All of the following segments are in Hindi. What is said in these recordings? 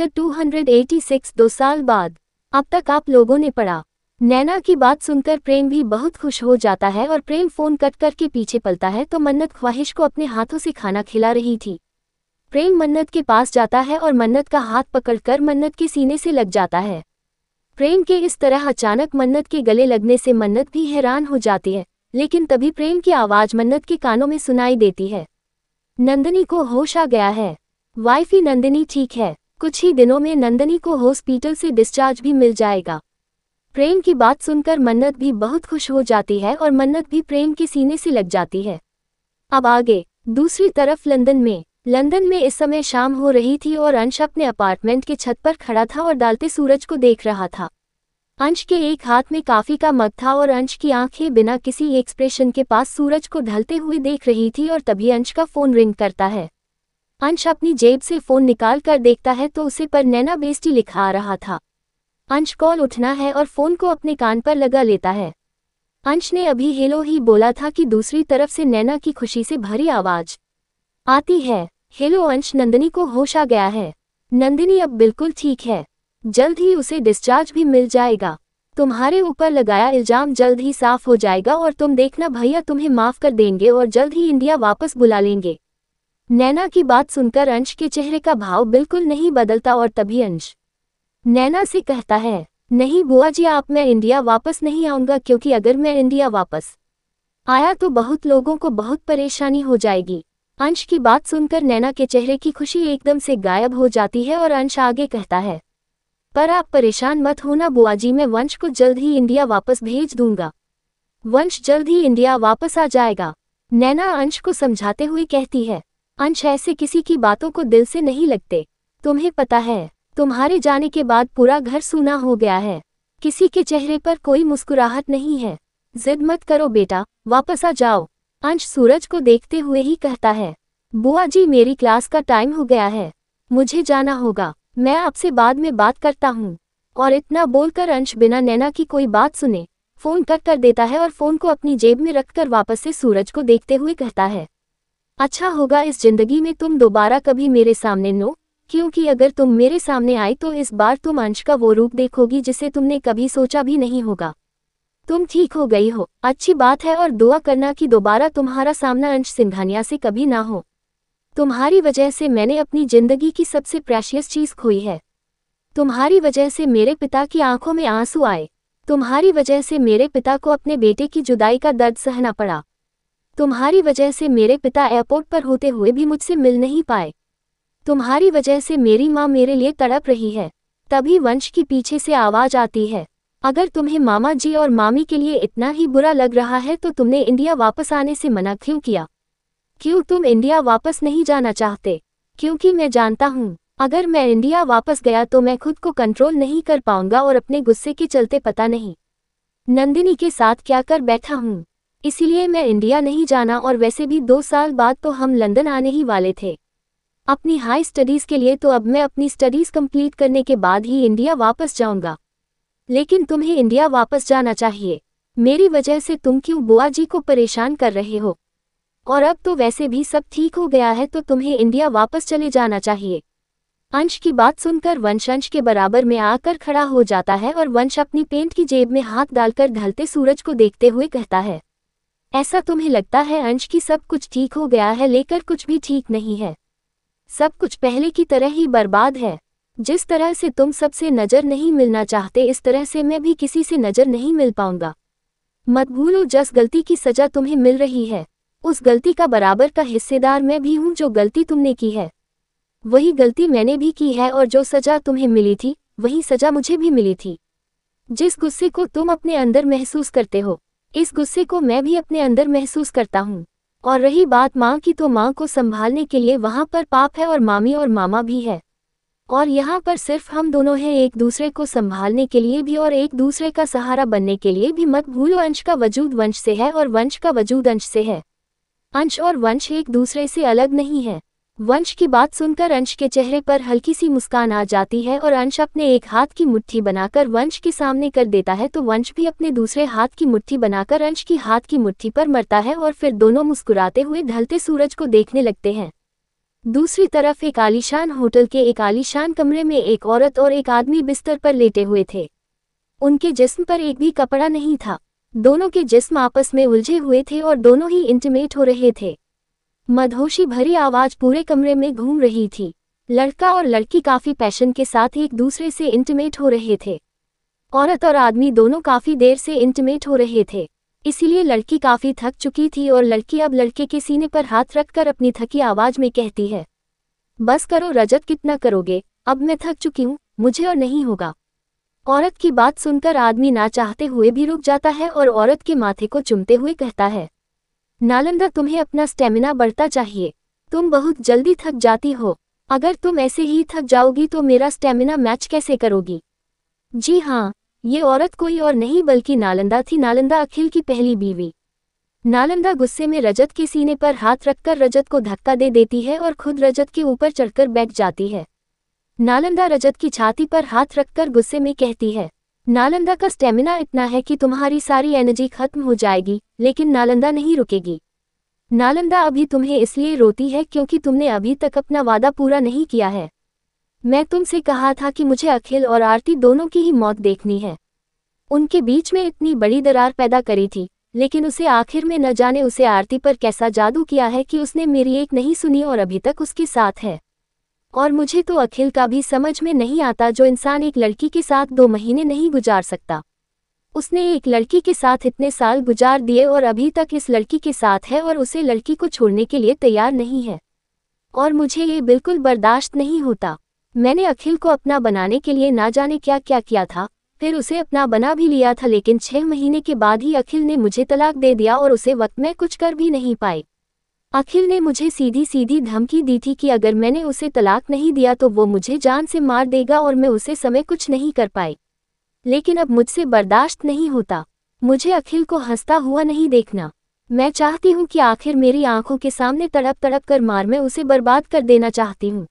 लेक्चर 286 दो साल बाद अब तक आप लोगों ने पढ़ा नैना की बात सुनकर प्रेम भी बहुत खुश हो जाता है और प्रेम फोन कट करके पीछे पलता है तो मन्नत ख्वाहिश को अपने हाथों से खाना खिला रही थी प्रेम मन्नत के पास जाता है और मन्नत का हाथ पकड़कर मन्नत के सीने से लग जाता है प्रेम के इस तरह अचानक मन्नत के गले लगने से मन्नत भी हैरान हो जाती है लेकिन तभी प्रेम की आवाज़ मन्नत के कानों में सुनाई देती है नंदनी को होश आ गया है वाइफी नंदिनी ठीक है कुछ ही दिनों में नंदनी को हॉस्पिटल से डिस्चार्ज भी मिल जाएगा प्रेम की बात सुनकर मन्नत भी बहुत खुश हो जाती है और मन्नत भी प्रेम के सीने से लग जाती है अब आगे दूसरी तरफ लंदन में लंदन में इस समय शाम हो रही थी और अंश अपने अपार्टमेंट के छत पर खड़ा था और डालते सूरज को देख रहा था अंश के एक हाथ में काफ़ी का मग था और अंश की आंखें बिना किसी एक्सप्रेशन के पास सूरज को ढलते हुए देख रही थी और तभी अंश का फ़ोन रिंग करता है अंश अपनी जेब से फोन निकाल कर देखता है तो उसे पर नैना बेस्टी लिखा आ रहा था अंश कॉल उठना है और फोन को अपने कान पर लगा लेता है अंश ने अभी हेलो ही बोला था कि दूसरी तरफ से नैना की खुशी से भरी आवाज आती है हेलो अंश नंदिनी को होश आ गया है नंदिनी अब बिल्कुल ठीक है जल्द ही उसे डिस्चार्ज भी मिल जाएगा तुम्हारे ऊपर लगाया इल्जाम जल्द ही साफ हो जाएगा और तुम देखना भैया तुम्हें माफ कर देंगे और जल्द ही इंडिया वापस बुला लेंगे नैना की बात सुनकर अंश के चेहरे का भाव बिल्कुल नहीं बदलता और तभी अंश नैना से कहता है नहीं बुआ जी आप मैं इंडिया वापस नहीं आऊंगा क्योंकि अगर मैं इंडिया वापस आया तो बहुत लोगों को बहुत परेशानी हो जाएगी अंश की बात सुनकर नैना के चेहरे की खुशी एकदम से गायब हो जाती है और अंश आगे कहता है पर आप परेशान मत होना बुआ जी मैं वंश को जल्द ही इंडिया वापस भेज दूंगा वंश जल्द ही इंडिया वापस आ जाएगा नैना अंश को समझाते हुए कहती है अंश ऐसे किसी की बातों को दिल से नहीं लगते तुम्हें पता है तुम्हारे जाने के बाद पूरा घर सूना हो गया है किसी के चेहरे पर कोई मुस्कुराहट नहीं है जिद मत करो बेटा वापस आ जाओ अंश सूरज को देखते हुए ही कहता है बुआ जी मेरी क्लास का टाइम हो गया है मुझे जाना होगा मैं आपसे बाद में बात करता हूँ और इतना बोलकर अंश बिना नैना की कोई बात सुने फोन कट कर देता है और फोन को अपनी जेब में रखकर वापस से सूरज को देखते हुए कहता है अच्छा होगा इस जिंदगी में तुम दोबारा कभी मेरे सामने नो क्योंकि अगर तुम मेरे सामने आई तो इस बार तुम अंश का वो रूप देखोगी जिसे तुमने कभी सोचा भी नहीं होगा तुम ठीक हो गई हो अच्छी बात है और दुआ करना कि दोबारा तुम्हारा सामना अंश सिंघानिया से कभी ना हो तुम्हारी वजह से मैंने अपनी जिंदगी की सबसे प्रेशियस चीज़ खोई है तुम्हारी वजह से मेरे पिता की आंखों में आंसू आए तुम्हारी वजह से मेरे पिता को अपने बेटे की जुदाई का दर्द सहना पड़ा तुम्हारी वजह से मेरे पिता एयरपोर्ट पर होते हुए भी मुझसे मिल नहीं पाए तुम्हारी वजह से मेरी माँ मेरे लिए तड़प रही है तभी वंश की पीछे से आवाज़ आती है अगर तुम्हें मामा जी और मामी के लिए इतना ही बुरा लग रहा है तो तुमने इंडिया वापस आने से मना क्यों किया क्यों तुम इंडिया वापस नहीं जाना चाहते क्योंकि मैं जानता हूँ अगर मैं इंडिया वापस गया तो मैं खुद को कंट्रोल नहीं कर पाऊंगा और अपने गुस्से के चलते पता नहीं नंदिनी के साथ क्या कर बैठा हूँ इसीलिए मैं इंडिया नहीं जाना और वैसे भी दो साल बाद तो हम लंदन आने ही वाले थे अपनी हाई स्टडीज़ के लिए तो अब मैं अपनी स्टडीज़ कंप्लीट करने के बाद ही इंडिया वापस जाऊंगा लेकिन तुम्हें इंडिया वापस जाना चाहिए मेरी वजह से तुम क्यों बुआ जी को परेशान कर रहे हो और अब तो वैसे भी सब ठीक हो गया है तो तुम्हें इंडिया वापस चले जाना चाहिए अंश की बात सुनकर वंश अंश के बराबर में आकर खड़ा हो जाता है और वंश अपनी पेंट की जेब में हाथ डालकर ढलते सूरज को देखते हुए कहता है ऐसा तुम्हें लगता है अंश की सब कुछ ठीक हो गया है लेकर कुछ भी ठीक नहीं है सब कुछ पहले की तरह ही बर्बाद है जिस तरह से तुम सबसे नज़र नहीं मिलना चाहते इस तरह से मैं भी किसी से नज़र नहीं मिल पाऊंगा मत भूलो जस गलती की सज़ा तुम्हें मिल रही है उस गलती का बराबर का हिस्सेदार मैं भी हूं जो गलती तुमने की है वही गलती मैंने भी की है और जो सज़ा तुम्हें मिली थी वही सज़ा मुझे भी मिली थी जिस गुस्से को तुम अपने अंदर महसूस करते हो इस गुस्से को मैं भी अपने अंदर महसूस करता हूँ और रही बात माँ की तो माँ को संभालने के लिए वहाँ पर पाप है और मामी और मामा भी है और यहाँ पर सिर्फ हम दोनों हैं एक दूसरे को संभालने के लिए भी और एक दूसरे का सहारा बनने के लिए भी मत भूलो अंश का वजूद वंश से है और वंश का वजूद अंश से है अंश और वंश एक दूसरे से अलग नहीं है वंश की बात सुनकर अंश के चेहरे पर हल्की सी मुस्कान आ जाती है और अंश अपने एक हाथ की मुट्ठी बनाकर वंश के सामने कर देता है तो वंश भी अपने दूसरे हाथ की मुट्ठी बनाकर अंश की हाथ की मुट्ठी पर मरता है और फिर दोनों मुस्कुराते हुए ढलते सूरज को देखने लगते हैं दूसरी तरफ एक आलीशान होटल के एक आलीशान कमरे में एक औरत और एक आदमी बिस्तर पर लेटे हुए थे उनके जिस्म पर एक भी कपड़ा नहीं था दोनों के जिस्म आपस में उलझे हुए थे और दोनों ही इंटीमेट हो रहे थे मधोशी भरी आवाज पूरे कमरे में घूम रही थी लड़का और लड़की काफी पैशन के साथ एक दूसरे से इंटीमेट हो रहे थे औरत और आदमी दोनों काफी देर से इंटीमेट हो रहे थे इसीलिए लड़की काफी थक चुकी थी और लड़की अब लड़के के सीने पर हाथ रखकर अपनी थकी आवाज में कहती है बस करो रजत कितना करोगे अब मैं थक चुकी हूँ मुझे और नहीं होगा औरत की बात सुनकर आदमी ना चाहते हुए भी रुक जाता है और औरत के माथे को चुमते हुए कहता है नालंदा तुम्हें अपना स्टेमिना बढ़ता चाहिए तुम बहुत जल्दी थक जाती हो अगर तुम ऐसे ही थक जाओगी तो मेरा स्टेमिना मैच कैसे करोगी जी हाँ ये औरत कोई और नहीं बल्कि नालंदा थी नालंदा अखिल की पहली बीवी नालंदा गुस्से में रजत के सीने पर हाथ रखकर रजत को धक्का दे देती है और खुद रजत के ऊपर चढ़कर बैठ जाती है नालंदा रजत की छाती पर हाथ रखकर गुस्से में कहती है नालंदा का स्टेमिना इतना है कि तुम्हारी सारी एनर्जी खत्म हो जाएगी लेकिन नालंदा नहीं रुकेगी नालंदा अभी तुम्हें इसलिए रोती है क्योंकि तुमने अभी तक अपना वादा पूरा नहीं किया है मैं तुमसे कहा था कि मुझे अखिल और आरती दोनों की ही मौत देखनी है उनके बीच में इतनी बड़ी दरार पैदा करी थी लेकिन उसे आखिर में न जाने उसे आरती पर कैसा जादू किया है कि उसने मेरी एक नहीं सुनी और अभी तक उसके साथ है और मुझे तो अखिल का भी समझ में नहीं आता जो इंसान एक लड़की के साथ दो महीने नहीं गुजार सकता उसने एक लड़की के साथ इतने साल गुजार दिए और अभी तक इस लड़की के साथ है और उसे लड़की को छोड़ने के लिए तैयार नहीं है और मुझे ये बिल्कुल बर्दाश्त नहीं होता मैंने अखिल को अपना बनाने के लिए ना जाने क्या क्या किया था फिर उसे अपना बना भी लिया था लेकिन छह महीने के बाद ही अखिल ने मुझे तलाक दे दिया और उसे वक्त में कुछ कर भी नहीं पाई अखिल ने मुझे सीधी सीधी धमकी दी थी कि अगर मैंने उसे तलाक नहीं दिया तो वो मुझे जान से मार देगा और मैं उसे समय कुछ नहीं कर पाई लेकिन अब मुझसे बर्दाश्त नहीं होता मुझे अखिल को हंसता हुआ नहीं देखना मैं चाहती हूँ कि आखिर मेरी आंखों के सामने तड़प तड़प कर मार मैं उसे बर्बाद कर देना चाहती हूँ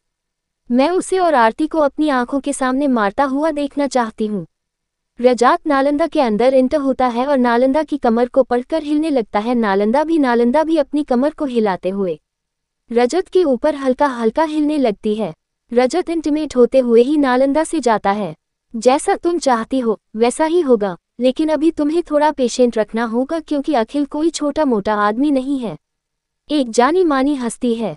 मैं उसे और आरती को अपनी आंखों के सामने मारता हुआ देखना चाहती हूँ रजात नालंदा के अंदर इंटर होता है और नालंदा की कमर को पढ़कर हिलने लगता है नालंदा भी नालंदा भी अपनी कमर को हिलाते हुए रजत के ऊपर हल्का हल्का हिलने लगती है रजत इंटीमेट होते हुए ही नालंदा से जाता है जैसा तुम चाहती हो वैसा ही होगा लेकिन अभी तुम्हें थोड़ा पेशेंट रखना होगा क्योंकि अखिल कोई छोटा मोटा आदमी नहीं है एक जानी मानी हस्ती है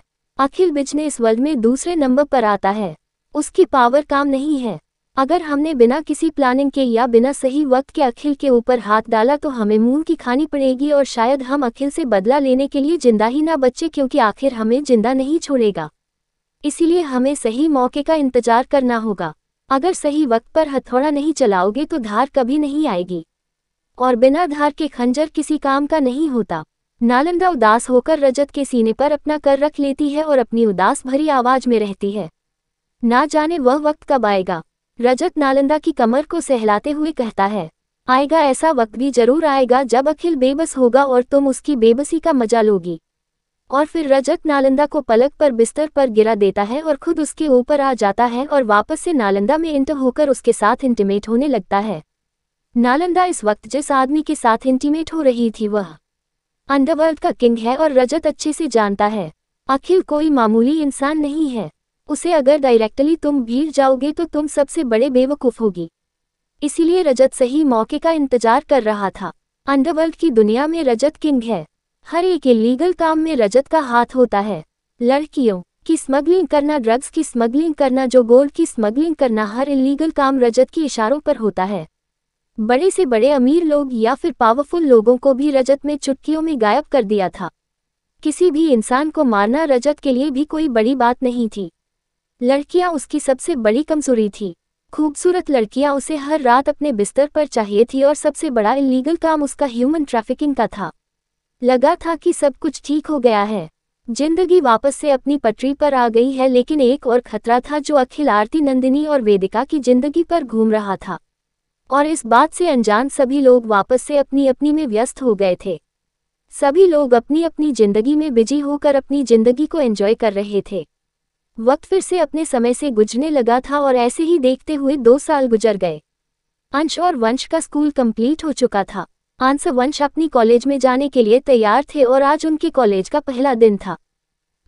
अखिल बिजनेस वर्ल्ड में दूसरे नंबर पर आता है उसकी पावर काम नहीं है अगर हमने बिना किसी प्लानिंग के या बिना सही वक्त के अखिल के ऊपर हाथ डाला तो हमें मुंह की खानी पड़ेगी और शायद हम अखिल से बदला लेने के लिए जिंदा ही ना बचे क्योंकि आखिर हमें जिंदा नहीं छोड़ेगा इसीलिए हमें सही मौके का इंतजार करना होगा अगर सही वक्त पर हथौड़ा नहीं चलाओगे तो धार कभी नहीं आएगी और बिना धार के खंजर किसी काम का नहीं होता नालंदा उदास होकर रजत के सीने पर अपना कर रख लेती है और अपनी उदास भरी आवाज में रहती है ना जाने वह वक्त कब आएगा रजत नालंदा की कमर को सहलाते हुए कहता है आएगा ऐसा वक्त भी जरूर आएगा जब अखिल बेबस होगा और तुम उसकी बेबसी का मजा लोगी और फिर रजत नालंदा को पलक पर बिस्तर पर गिरा देता है और खुद उसके ऊपर आ जाता है और वापस से नालंदा में इंट होकर उसके साथ इंटीमेट होने लगता है नालंदा इस वक्त जिस आदमी के साथ इंटीमेट हो रही थी वह अंडरवर्ल्ड का किंग है और रजत अच्छे से जानता है अखिल कोई मामूली इंसान नहीं है उसे अगर डायरेक्टली तुम भीड़ जाओगे तो तुम सबसे बड़े बेवकूफ़ होगी इसीलिए रजत सही मौके का इंतजार कर रहा था अंडरवर्ल्ड की दुनिया में रजत किंग है हर एक इलीगल काम में रजत का हाथ होता है लड़कियों की स्मगलिंग करना ड्रग्स की स्मगलिंग करना जो गोल्ड की स्मगलिंग करना हर इलीगल काम रजत के इशारों पर होता है बड़े से बड़े अमीर लोग या फिर पावरफुल लोगों को भी रजत में चुटकियों में गायब कर दिया था किसी भी इंसान को मारना रजत के लिए भी कोई बड़ी बात नहीं थी लड़कियां उसकी सबसे बड़ी कमजोरी थी खूबसूरत लड़कियां उसे हर रात अपने बिस्तर पर चाहिए थी और सबसे बड़ा इलीगल काम उसका ह्यूमन ट्रैफिकिंग का था लगा था कि सब कुछ ठीक हो गया है जिंदगी वापस से अपनी पटरी पर आ गई है लेकिन एक और खतरा था जो अखिल आरती नंदिनी और वेदिका की जिंदगी पर घूम रहा था और इस बात से अनजान सभी लोग वापस से अपनी अपनी में व्यस्त हो गए थे सभी लोग अपनी अपनी जिंदगी में बिजी होकर अपनी जिंदगी को एंजॉय कर रहे थे वक्त फिर से अपने समय से गुजरने लगा था और ऐसे ही देखते हुए दो साल गुजर गए अंश और वंश का स्कूल कंप्लीट हो चुका था आंस वंश अपनी कॉलेज में जाने के लिए तैयार थे और आज उनके कॉलेज का पहला दिन था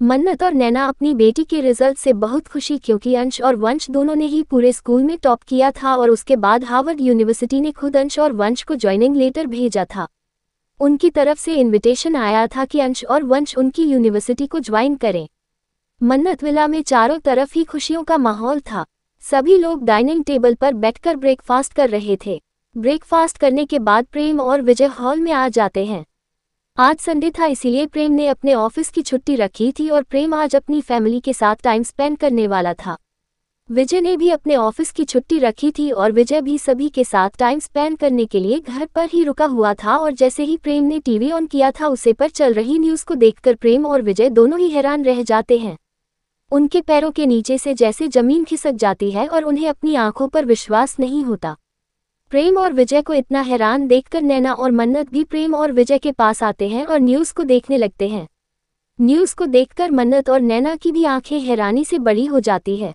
मन्नत और नैना अपनी बेटी के रिजल्ट से बहुत खुशी क्योंकि अंश और वंश दोनों ने ही पूरे स्कूल में टॉप किया था और उसके बाद हार्वर्ड यूनिवर्सिटी ने खुद अंश और वंश को ज्वाइनिंग लेटर भेजा था उनकी तरफ से इनविटेशन आया था कि अंश और वंश उनकी यूनिवर्सिटी को ज्वाइन करें मन्नतविला में चारों तरफ ही खुशियों का माहौल था सभी लोग डाइनिंग टेबल पर बैठकर ब्रेकफास्ट कर रहे थे ब्रेकफास्ट करने के बाद प्रेम और विजय हॉल में आ जाते हैं आज संडे था इसीलिए प्रेम ने अपने ऑफिस की छुट्टी रखी थी और प्रेम आज अपनी फैमिली के साथ टाइम स्पेंड करने वाला था विजय ने भी अपने ऑफिस की छुट्टी रखी थी और विजय भी सभी के साथ टाइम स्पेंड करने के लिए घर पर ही रुका हुआ था और जैसे ही प्रेम ने टीवी ऑन किया था उसे पर चल रही न्यूज़ को देखकर प्रेम और विजय दोनों ही हैरान रह जाते हैं उनके पैरों के नीचे से जैसे जमीन खिसक जाती है और उन्हें अपनी आंखों पर विश्वास नहीं होता प्रेम और विजय को इतना हैरान देखकर नैना और मन्नत भी प्रेम और विजय के पास आते हैं और न्यूज़ को देखने लगते हैं न्यूज़ को देखकर मन्नत और नैना की भी आंखें हैरानी से बड़ी हो जाती है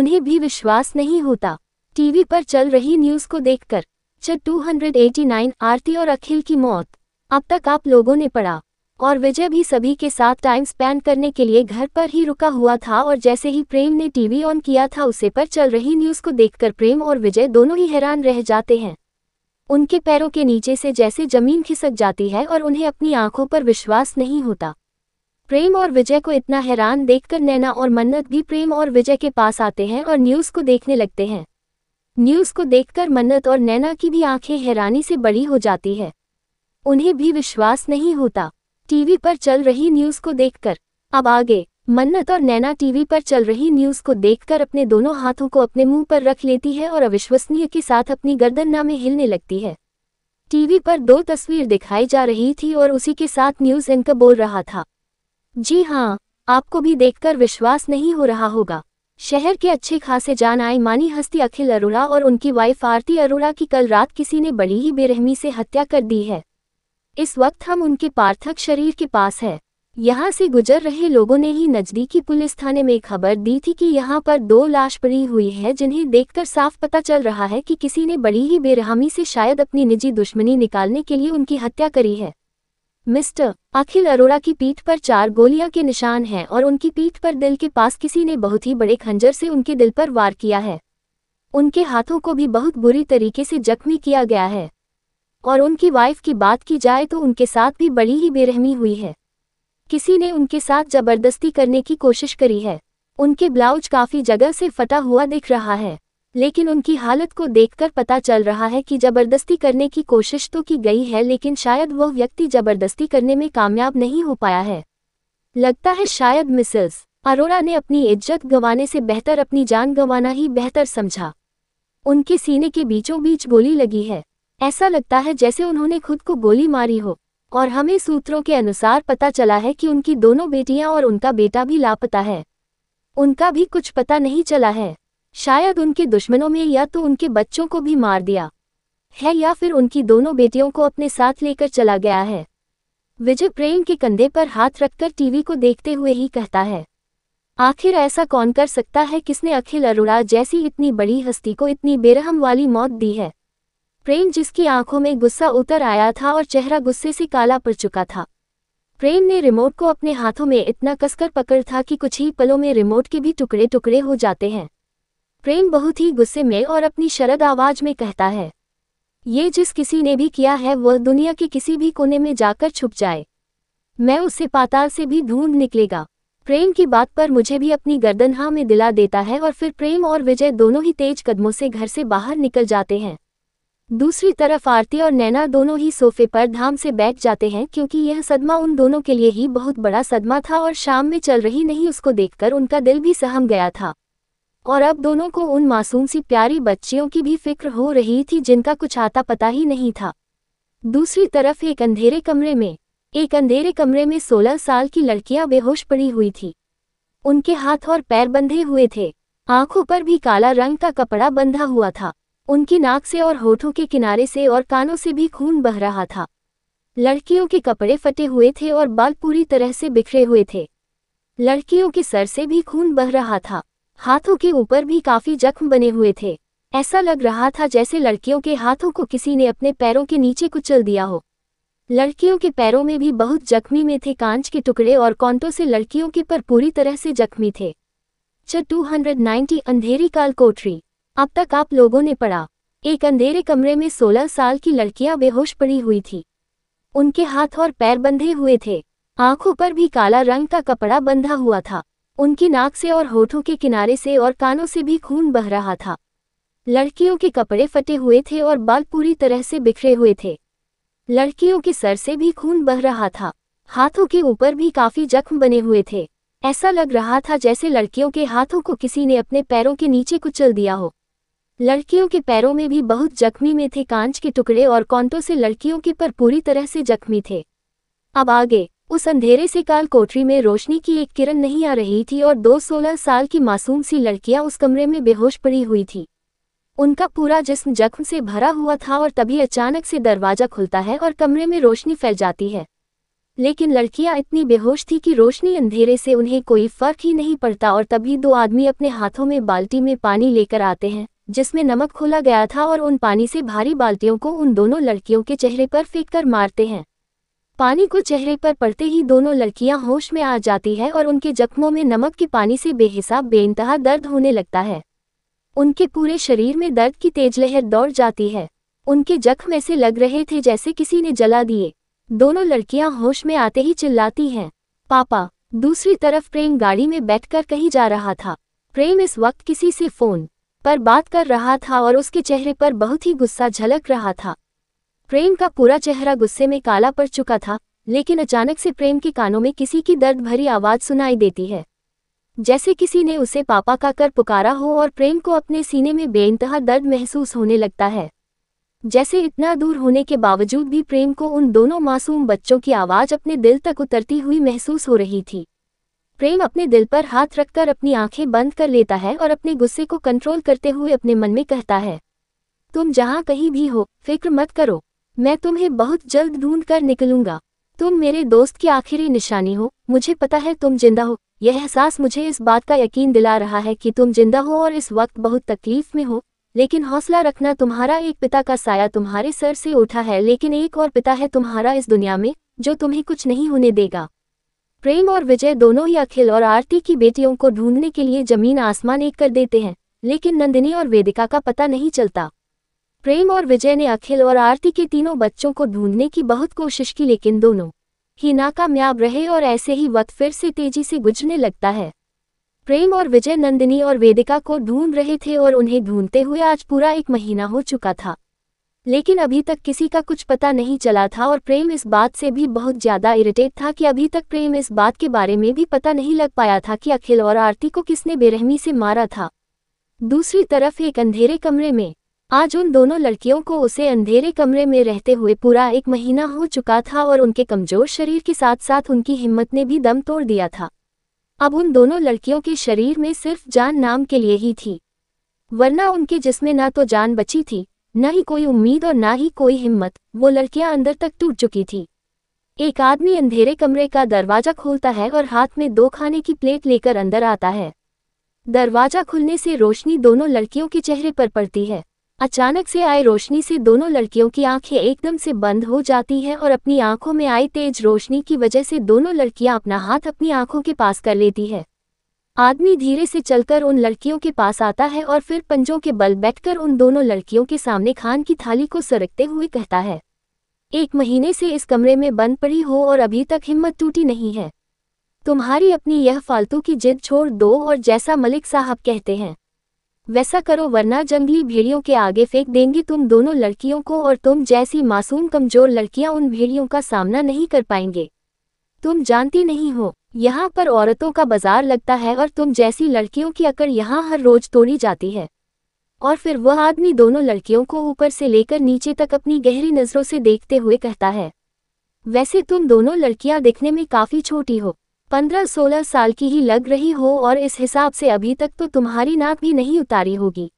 उन्हें भी विश्वास नहीं होता टीवी पर चल रही न्यूज़ को देखकर चट 289 आरती और अखिल की मौत अब तक आप लोगों ने पढ़ा और विजय भी सभी के साथ टाइम स्पेंड करने के लिए घर पर ही रुका हुआ था और जैसे ही प्रेम ने टीवी ऑन किया था उसे पर चल रही न्यूज़ को देखकर प्रेम और विजय दोनों ही हैरान रह जाते हैं उनके पैरों के नीचे से जैसे जमीन खिसक जाती है और उन्हें अपनी आंखों पर विश्वास नहीं होता प्रेम और विजय को इतना हैरान देखकर नैना और मन्नत भी प्रेम और विजय के पास आते हैं और न्यूज़ को देखने लगते हैं न्यूज़ को देखकर मन्नत और नैना की भी आंखें हैरानी से बड़ी हो जाती है उन्हें भी विश्वास नहीं होता टीवी पर चल रही न्यूज को देखकर अब आगे मन्नत और नैना टीवी पर चल रही न्यूज को देखकर अपने दोनों हाथों को अपने मुंह पर रख लेती है और अविश्वसनीय के साथ अपनी गर्दन में हिलने लगती है टीवी पर दो तस्वीर दिखाई जा रही थी और उसी के साथ न्यूज एंकर बोल रहा था जी हाँ आपको भी देखकर विश्वास नहीं हो रहा होगा शहर के अच्छे खासे जान आई मानी हस्ती अखिल अरोड़ा और उनकी वाइफ आरती अरोड़ा की कल रात किसी ने बड़ी ही बेरहमी से हत्या कर दी है इस वक्त हम उनके पार्थक शरीर के पास है यहाँ से गुजर रहे लोगों ने ही नजदीकी पुलिस थाने में खबर दी थी कि यहाँ पर दो लाश पड़ी हुई है जिन्हें देखकर साफ पता चल रहा है कि किसी ने बड़ी ही बेरहमी से शायद अपनी निजी दुश्मनी निकालने के लिए उनकी हत्या करी है मिस्टर अखिल अरोड़ा की पीठ पर चार गोलियां के निशान हैं और उनकी पीठ पर दिल के पास किसी ने बहुत ही बड़े खंजर से उनके दिल पर वार किया है उनके हाथों को भी बहुत बुरी तरीके से जख्मी किया गया है और उनकी वाइफ की बात की जाए तो उनके साथ भी बड़ी ही बेरहमी हुई है किसी ने उनके साथ जबरदस्ती करने की कोशिश करी है उनके ब्लाउज काफ़ी जगह से फटा हुआ दिख रहा है लेकिन उनकी हालत को देखकर पता चल रहा है कि जबरदस्ती करने की कोशिश तो की गई है लेकिन शायद वह व्यक्ति जबरदस्ती करने में कामयाब नहीं हो पाया है लगता है शायद मिसेस अरोड़ा ने अपनी इज्जत गंवाने से बेहतर अपनी जान गंवाना ही बेहतर समझा उनके सीने के बीचों बीच गोली लगी है ऐसा लगता है जैसे उन्होंने खुद को गोली मारी हो और हमें सूत्रों के अनुसार पता चला है कि उनकी दोनों बेटियां और उनका बेटा भी लापता है उनका भी कुछ पता नहीं चला है शायद उनके दुश्मनों में या तो उनके बच्चों को भी मार दिया है या फिर उनकी दोनों बेटियों को अपने साथ लेकर चला गया है विजय प्रेम के कंधे पर हाथ रखकर टीवी को देखते हुए ही कहता है आखिर ऐसा कौन कर सकता है किसने अखिल अरोड़ा जैसी इतनी बड़ी हस्ती को इतनी बेरहम वाली मौत दी है प्रेम जिसकी आंखों में गुस्सा उतर आया था और चेहरा गुस्से से काला पड़ चुका था प्रेम ने रिमोट को अपने हाथों में इतना कसकर पकड़ था कि कुछ ही पलों में रिमोट के भी टुकड़े टुकड़े हो जाते हैं प्रेम बहुत ही गुस्से में और अपनी शरद आवाज में कहता है ये जिस किसी ने भी किया है वह दुनिया के किसी भी कोने में जाकर छुप जाए मैं उसे पाताल से भी ढूंढ निकलेगा प्रेम की बात पर मुझे भी अपनी गर्दन हाँ में दिला देता है और फिर प्रेम और विजय दोनों ही तेज कदमों से घर से बाहर निकल जाते हैं दूसरी तरफ आरती और नैना दोनों ही सोफे पर धाम से बैठ जाते हैं क्योंकि यह सदमा उन दोनों के लिए ही बहुत बड़ा सदमा था और शाम में चल रही नहीं उसको देखकर उनका दिल भी सहम गया था और अब दोनों को उन मासूम सी प्यारी बच्चियों की भी फिक्र हो रही थी जिनका कुछ आता पता ही नहीं था दूसरी तरफ एक अंधेरे कमरे में एक अंधेरे कमरे में सोलह साल की लड़कियां बेहोश पड़ी हुई थी उनके हाथ और पैर बंधे हुए थे आंखों पर भी काला रंग का कपड़ा बंधा हुआ था उनकी नाक से और होठों के किनारे से और कानों से भी खून बह रहा था लड़कियों के कपड़े फटे हुए थे और बाल पूरी तरह से बिखरे हुए थे लड़कियों के सर से भी खून बह रहा था हाथों के ऊपर भी काफी जख्म बने हुए थे ऐसा लग रहा था जैसे लड़कियों के हाथों को किसी ने अपने पैरों के नीचे कुचल दिया हो लड़कियों के पैरों में भी बहुत जख्मी में थे कांच के टुकड़े और कौंटों से लड़कियों के पर पूरी तरह से जख्मी थे च टू अंधेरी काल कोठरी अब तक आप लोगों ने पढ़ा एक अंधेरे कमरे में 16 साल की लड़कियां बेहोश पड़ी हुई थी उनके हाथ और पैर बंधे हुए थे आंखों पर भी काला रंग का कपड़ा बंधा हुआ था उनकी नाक से और होठों के किनारे से और कानों से भी खून बह रहा था लड़कियों के कपड़े फटे हुए थे और बाल पूरी तरह से बिखरे हुए थे लड़कियों के सर से भी खून बह रहा था हाथों के ऊपर भी काफी जख्म बने हुए थे ऐसा लग रहा था जैसे लड़कियों के हाथों को किसी ने अपने पैरों के नीचे कुचल दिया हो लड़कियों के पैरों में भी बहुत जख्मी में थे कांच के टुकड़े और कौंटों से लड़कियों के पर पूरी तरह से जख्मी थे अब आगे उस अंधेरे से काल कोठरी में रोशनी की एक किरण नहीं आ रही थी और दो सोलह साल की मासूम सी लड़कियां उस कमरे में बेहोश पड़ी हुई थी उनका पूरा जिस्म जख्म से भरा हुआ था और तभी अचानक से दरवाजा खुलता है और कमरे में रोशनी फैल जाती है लेकिन लड़कियां इतनी बेहोश थी कि रोशनी अंधेरे से उन्हें कोई फर्क ही नहीं पड़ता और तभी दो आदमी अपने हाथों में बाल्टी में पानी लेकर आते हैं जिसमें नमक खोला गया था और उन पानी से भारी बाल्टियों को उन दोनों लड़कियों के चेहरे पर फेंक कर मारते हैं पानी को चेहरे पर पड़ते ही दोनों लड़कियां होश में आ जाती है और उनके जख्मों में नमक के पानी से बेहिसाब बेइंतहा दर्द होने लगता है उनके पूरे शरीर में दर्द की तेज लहर दौड़ जाती है उनके जख्म ऐसे लग रहे थे जैसे किसी ने जला दिए दोनों लड़कियां होश में आते ही चिल्लाती हैं पापा दूसरी तरफ प्रेम गाड़ी में बैठकर कहीं जा रहा था प्रेम इस वक्त किसी से फ़ोन पर बात कर रहा था और उसके चेहरे पर बहुत ही गुस्सा झलक रहा था प्रेम का पूरा चेहरा गुस्से में काला पड़ चुका था लेकिन अचानक से प्रेम के कानों में किसी की दर्द भरी आवाज सुनाई देती है जैसे किसी ने उसे पापा का कर पुकारा हो और प्रेम को अपने सीने में बेइंतहा दर्द महसूस होने लगता है जैसे इतना दूर होने के बावजूद भी प्रेम को उन दोनों मासूम बच्चों की आवाज़ अपने दिल तक उतरती हुई महसूस हो रही थी प्रेम अपने दिल पर हाथ रखकर अपनी आंखें बंद कर लेता है और अपने गुस्से को कंट्रोल करते हुए अपने मन में कहता है तुम जहाँ कहीं भी हो फिक्र मत करो मैं तुम्हें बहुत जल्द ढूंढ कर निकलूंगा तुम मेरे दोस्त की आखिरी निशानी हो मुझे पता है तुम जिंदा हो यह एहसास मुझे इस बात का यकीन दिला रहा है कि तुम जिंदा हो और इस वक्त बहुत तकलीफ में हो लेकिन हौसला रखना तुम्हारा एक पिता का साया तुम्हारे सर से उठा है लेकिन एक और पिता है तुम्हारा इस दुनिया में जो तुम्हें कुछ नहीं होने देगा प्रेम और विजय दोनों ही अखिल और आरती की बेटियों को ढूंढने के लिए जमीन आसमान एक कर देते हैं लेकिन नंदिनी और वेदिका का पता नहीं चलता प्रेम और विजय ने अखिल और आरती के तीनों बच्चों को ढूंढने की बहुत कोशिश की लेकिन दोनों ही नाकामयाब रहे और ऐसे ही वक्त फिर से तेजी से गुजरने लगता है प्रेम और विजय नंदिनी और वेदिका को ढूंढ रहे थे और उन्हें ढूंढते हुए आज पूरा एक महीना हो चुका था लेकिन अभी तक किसी का कुछ पता नहीं चला था और प्रेम इस बात से भी बहुत ज़्यादा इरिटेट था कि अभी तक प्रेम इस बात के बारे में भी पता नहीं लग पाया था कि अखिल और आरती को किसने बेरहमी से मारा था दूसरी तरफ एक अंधेरे कमरे में आज उन दोनों लड़कियों को उसे अंधेरे कमरे में रहते हुए पूरा एक महीना हो चुका था और उनके कमजोर शरीर के साथ साथ उनकी हिम्मत ने भी दम तोड़ दिया था अब उन दोनों लड़कियों के शरीर में सिर्फ जान नाम के लिए ही थी वरना उनके जिसमें ना तो जान बची थी न ही कोई उम्मीद और न ही कोई हिम्मत वो लड़कियां अंदर तक टूट चुकी थी एक आदमी अंधेरे कमरे का दरवाजा खोलता है और हाथ में दो खाने की प्लेट लेकर अंदर आता है दरवाजा खुलने से रोशनी दोनों लड़कियों के चेहरे पर पड़ती है अचानक से आए रोशनी से दोनों लड़कियों की आंखें एकदम से बंद हो जाती हैं और अपनी आंखों में आई तेज रोशनी की वजह से दोनों लड़कियां अपना हाथ अपनी आंखों के पास कर लेती है आदमी धीरे से चलकर उन लड़कियों के पास आता है और फिर पंजों के बल बैठकर उन दोनों लड़कियों के सामने खान की थाली को सरकते हुए कहता है एक महीने से इस कमरे में बंद पड़ी हो और अभी तक हिम्मत टूटी नहीं है तुम्हारी अपनी यह फालतू की जिद छोड़ दो और जैसा मलिक साहब कहते हैं वैसा करो वरना जंगली भेड़ियों के आगे फेंक देंगे तुम दोनों लड़कियों को और तुम जैसी मासूम कमजोर लड़कियां उन भेड़ियों का सामना नहीं कर पाएंगे तुम जानती नहीं हो यहाँ पर औरतों का बाजार लगता है और तुम जैसी लड़कियों की अकड़ यहाँ हर रोज तोड़ी जाती है और फिर वह आदमी दोनों लड़कियों को ऊपर से लेकर नीचे तक अपनी गहरी नज़रों से देखते हुए कहता है वैसे तुम दोनों लड़कियां दिखने में काफ़ी छोटी हो पंद्रह सोलह साल की ही लग रही हो और इस हिसाब से अभी तक तो तुम्हारी नाक भी नहीं उतारी होगी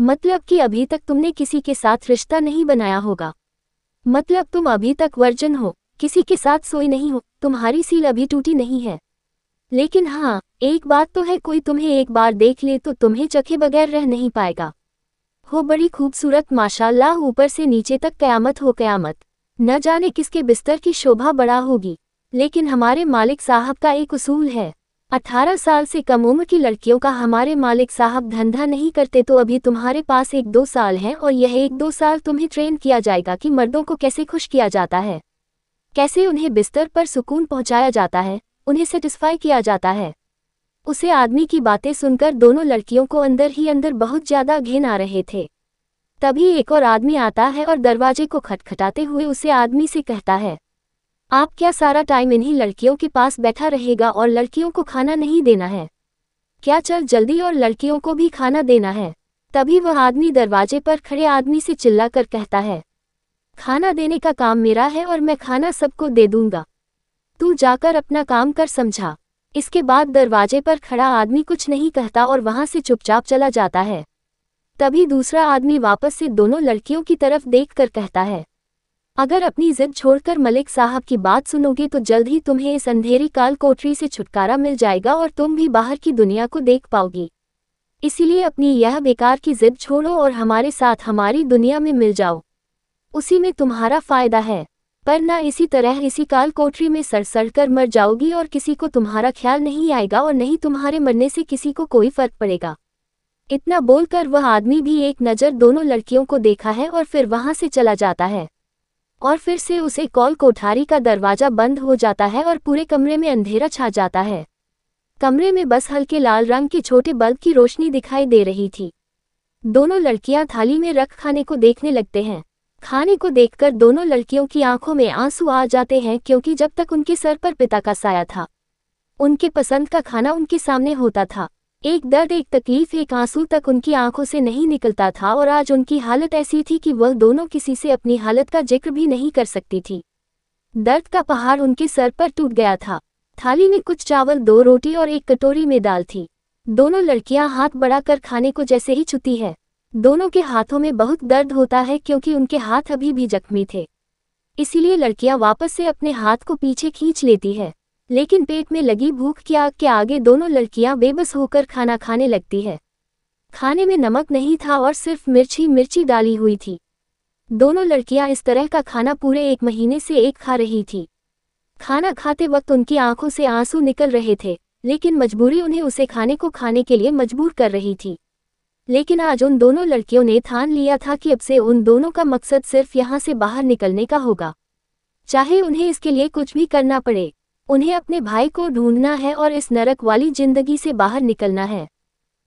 मतलब कि अभी तक तुमने किसी के साथ रिश्ता नहीं बनाया होगा मतलब तुम अभी तक वर्जन हो किसी के साथ सोई नहीं हो तुम्हारी सील अभी टूटी नहीं है लेकिन हाँ एक बात तो है कोई तुम्हें एक बार देख ले तो तुम्हें चखे बगैर रह नहीं पाएगा हो बड़ी खूबसूरत माशाल्लाह ऊपर से नीचे तक कयामत हो कयामत न जाने किसके बिस्तर की शोभा बड़ा होगी लेकिन हमारे मालिक साहब का एक उसूल है अठारह साल से कम उम्र की लड़कियों का हमारे मालिक साहब धंधा नहीं करते तो अभी तुम्हारे पास एक दो साल हैं और यह एक दो साल तुम्हें ट्रेन किया जाएगा कि मर्दों को कैसे खुश किया जाता है कैसे उन्हें बिस्तर पर सुकून पहुंचाया जाता है उन्हें सेटिस्फाई किया जाता है उसे आदमी की बातें सुनकर दोनों लड़कियों को अंदर ही अंदर बहुत ज्यादा घिन आ रहे थे तभी एक और आदमी आता है और दरवाजे को खटखटाते हुए उसे आदमी से कहता है आप क्या सारा टाइम इन्हीं लड़कियों के पास बैठा रहेगा और लड़कियों को खाना नहीं देना है क्या चल जल्दी और लड़कियों को भी खाना देना है तभी वह आदमी दरवाजे पर खड़े आदमी से चिल्ला कर कहता है खाना देने का काम मेरा है और मैं खाना सबको दे दूंगा तू जाकर अपना काम कर समझा इसके बाद दरवाजे पर खड़ा आदमी कुछ नहीं कहता और वहां से चुपचाप चला जाता है तभी दूसरा आदमी वापस से दोनों लड़कियों की तरफ देख कर कहता है अगर अपनी जिद छोड़कर मलिक साहब की बात सुनोगे तो जल्द ही तुम्हें इस अंधेरी काल कोठरी से छुटकारा मिल जाएगा और तुम भी बाहर की दुनिया को देख पाओगी इसीलिए अपनी यह बेकार की जिद छोड़ो और हमारे साथ हमारी दुनिया में मिल जाओ उसी में तुम्हारा फायदा है पर ना इसी तरह इसी काल कोठरी में सड़सड़ कर मर जाओगी और किसी को तुम्हारा ख्याल नहीं आएगा और नहीं तुम्हारे मरने से किसी को कोई फर्क पड़ेगा इतना बोलकर वह आदमी भी एक नज़र दोनों लड़कियों को देखा है और फिर वहां से चला जाता है और फिर से उसे कॉल कोठारी का दरवाज़ा बंद हो जाता है और पूरे कमरे में अंधेरा छा जाता है कमरे में बस हल्के लाल रंग के छोटे बल्ब की रोशनी दिखाई दे रही थी दोनों लड़कियां थाली में रख खाने को देखने लगते हैं खाने को देखकर दोनों लड़कियों की आंखों में आंसू आ जाते हैं क्योंकि जब तक उनके सर पर पिता का साया था उनके पसंद का खाना उनके सामने होता था एक दर्द एक तकलीफ एक आंसू तक उनकी आंखों से नहीं निकलता था और आज उनकी हालत ऐसी थी कि वह दोनों किसी से अपनी हालत का जिक्र भी नहीं कर सकती थी दर्द का पहाड़ उनके सर पर टूट गया था थाली में कुछ चावल दो रोटी और एक कटोरी में दाल थी दोनों लड़कियां हाथ बढ़ाकर खाने को जैसे ही छुती है दोनों के हाथों में बहुत दर्द होता है क्योंकि उनके हाथ अभी भी जख्मी थे इसीलिए लड़कियां वापस से अपने हाथ को पीछे खींच लेती है लेकिन पेट में लगी भूख की आग के आगे दोनों लड़कियां बेबस होकर खाना खाने लगती है खाने में नमक नहीं था और सिर्फ मिर्ची मिर्ची डाली हुई थी दोनों लड़कियां इस तरह का खाना पूरे एक महीने से एक खा रही थी खाना खाते वक्त उनकी आंखों से आंसू निकल रहे थे लेकिन मजबूरी उन्हें उसे खाने को खाने के लिए मजबूर कर रही थी लेकिन आज उन दोनों लड़कियों ने ठान लिया था कि अब से उन दोनों का मकसद सिर्फ यहाँ से बाहर निकलने का होगा चाहे उन्हें इसके लिए कुछ भी करना पड़े उन्हें अपने भाई को ढूंढना है और इस नरक वाली जिंदगी से बाहर निकलना है